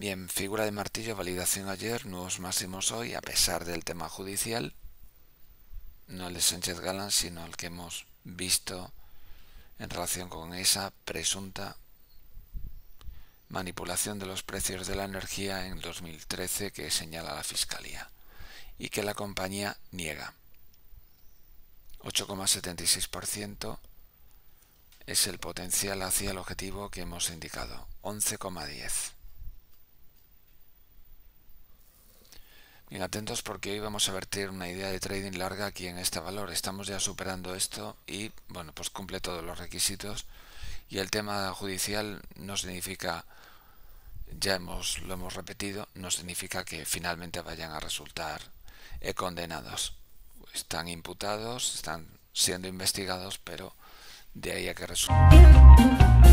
Bien, figura de martillo, validación ayer, nuevos máximos hoy, a pesar del tema judicial. No el de Sánchez Galán, sino el que hemos visto en relación con esa presunta manipulación de los precios de la energía en 2013 que señala la Fiscalía y que la compañía niega. 8,76% es el potencial hacia el objetivo que hemos indicado, 11,10%. Bien, atentos porque hoy vamos a vertir una idea de trading larga aquí en este valor. Estamos ya superando esto y, bueno, pues cumple todos los requisitos. Y el tema judicial no significa, ya hemos, lo hemos repetido, no significa que finalmente vayan a resultar eh, condenados. Están imputados, están siendo investigados, pero de ahí a que resulten.